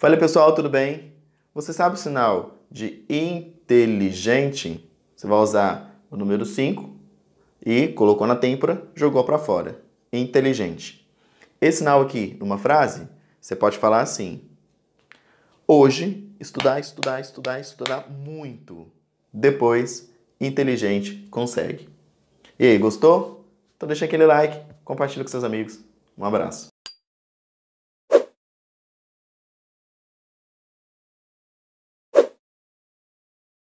Fala pessoal, tudo bem? Você sabe o sinal de inteligente? Você vai usar o número 5 e colocou na têmpora, jogou para fora. Inteligente. Esse sinal aqui, numa frase, você pode falar assim: Hoje, estudar, estudar, estudar, estudar muito. Depois, inteligente consegue. E aí, gostou? Então deixa aquele like, compartilha com seus amigos. Um abraço.